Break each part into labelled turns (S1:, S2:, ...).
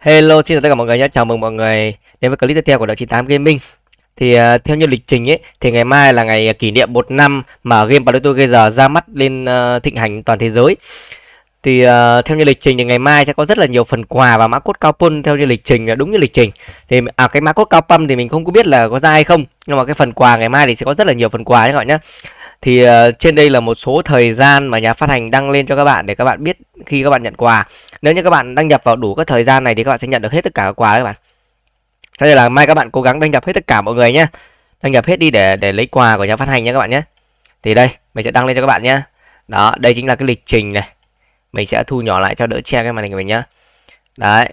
S1: Hello, xin chào tất cả mọi người nhé. Chào mừng mọi người đến với clip tiếp theo của đội 98 Gaming. Thì uh, theo như lịch trình ấy thì ngày mai là ngày à, kỷ niệm 1 năm mà game Paluto Geyser ra mắt lên uh, thịnh hành toàn thế giới. Thì uh, theo như lịch trình thì ngày mai sẽ có rất là nhiều phần quà và mã cốt cao pun theo như lịch trình đúng như lịch trình. Thì à cái mã cốt cao pump thì mình không có biết là có ra hay không, nhưng mà cái phần quà ngày mai thì sẽ có rất là nhiều phần quà đấy các bạn nhé thì uh, trên đây là một số thời gian mà nhà phát hành đăng lên cho các bạn để các bạn biết khi các bạn nhận quà nếu như các bạn đăng nhập vào đủ các thời gian này thì các bạn sẽ nhận được hết tất cả quà các bạn cho nên là mai các bạn cố gắng đăng nhập hết tất cả mọi người nhé đăng nhập hết đi để để lấy quà của nhà phát hành nhé các bạn nhé thì đây mình sẽ đăng lên cho các bạn nhé đó đây chính là cái lịch trình này mình sẽ thu nhỏ lại cho đỡ che cái màn hình của mình nhé. đấy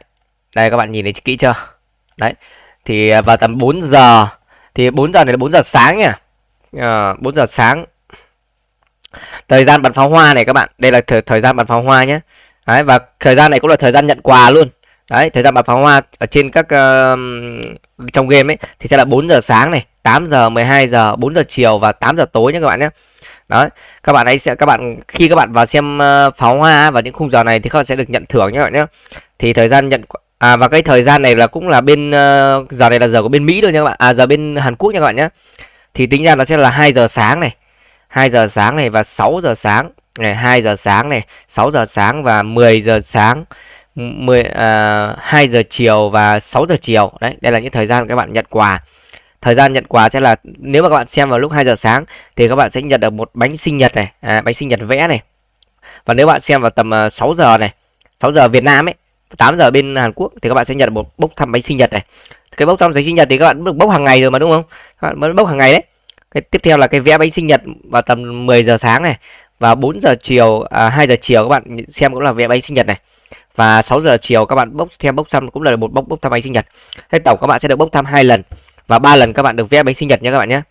S1: đây các bạn nhìn thấy kỹ chưa đấy thì à, vào tầm 4 giờ thì 4 giờ này là 4 giờ sáng nhỉ? à, 4 giờ sáng thời gian bắn pháo hoa này các bạn đây là thời, thời gian bắn pháo hoa nhé đấy và thời gian này cũng là thời gian nhận quà luôn đấy thời gian bắn pháo hoa ở trên các uh, trong game ấy thì sẽ là 4 giờ sáng này 8 giờ 12 giờ 4 giờ chiều và 8 giờ tối nhé các bạn nhé đó các bạn ấy sẽ các bạn khi các bạn vào xem uh, pháo hoa và những khung giờ này thì các bạn sẽ được nhận thưởng nhé các bạn nhé thì thời gian nhận à và cái thời gian này là cũng là bên uh, giờ này là giờ của bên Mỹ thôi nha các bạn à giờ bên Hàn Quốc nha các bạn nhé thì tính ra nó sẽ là 2 giờ sáng này 2 giờ sáng này và 6 giờ sáng này 2 giờ sáng này 6 giờ sáng và 10 giờ sáng 10 à, 2 giờ chiều và 6 giờ chiều đấy đây là những thời gian các bạn nhận quà thời gian nhận quà sẽ là nếu mà các bạn xem vào lúc 2 giờ sáng thì các bạn sẽ nhận được một bánh sinh nhật này à, bánh sinh nhật vẽ này và nếu bạn xem vào tầm 6 à, giờ này 6 giờ Việt Nam ấy 8 giờ bên Hàn Quốc thì các bạn sẽ nhận được một bốc thăm bánh sinh nhật này cái bốc thăm bánh sinh nhật thì các bạn được bốc hàng ngày rồi mà đúng không các bạn mới bốc hàng ngày đấy cái tiếp theo là cái vẽ bánh sinh nhật vào tầm 10 giờ sáng này và 4 giờ chiều à, 2 giờ chiều các bạn xem cũng là vé bay sinh nhật này và 6 giờ chiều các bạn bốc theo bốc thăm cũng là một bốc bốc thăm bánh sinh nhật thế tổng các bạn sẽ được bốc thăm hai lần và ba lần các bạn được vé bay sinh nhật nha các bạn nhé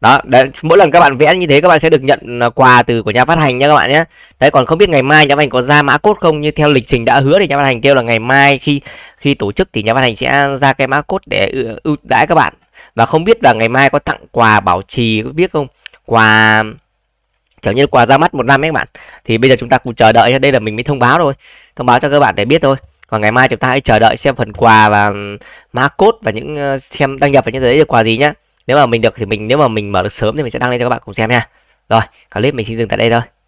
S1: đó đấy, mỗi lần các bạn vẽ như thế các bạn sẽ được nhận à, quà từ của nhà phát hành nha các bạn nhé đấy còn không biết ngày mai nhà phát hành có ra mã cốt không như theo lịch trình đã hứa thì nhà phát hành kêu là ngày mai khi khi tổ chức thì nhà phát hành sẽ ra cái mã cốt để ưu đãi các bạn và không biết là ngày mai có tặng quà bảo trì có biết không quà kiểu như quà ra mắt một năm ấy các bạn thì bây giờ chúng ta cùng chờ đợi đây là mình mới thông báo thôi thông báo cho các bạn để biết thôi còn ngày mai chúng ta hãy chờ đợi xem phần quà và ừ, mã code và những ờ, xem đăng nhập và những cái đấy là quà gì nhá nếu mà mình được thì mình nếu mà mình mở được sớm thì mình sẽ đăng lên cho các bạn cùng xem nha rồi clip mình xin dừng tại đây thôi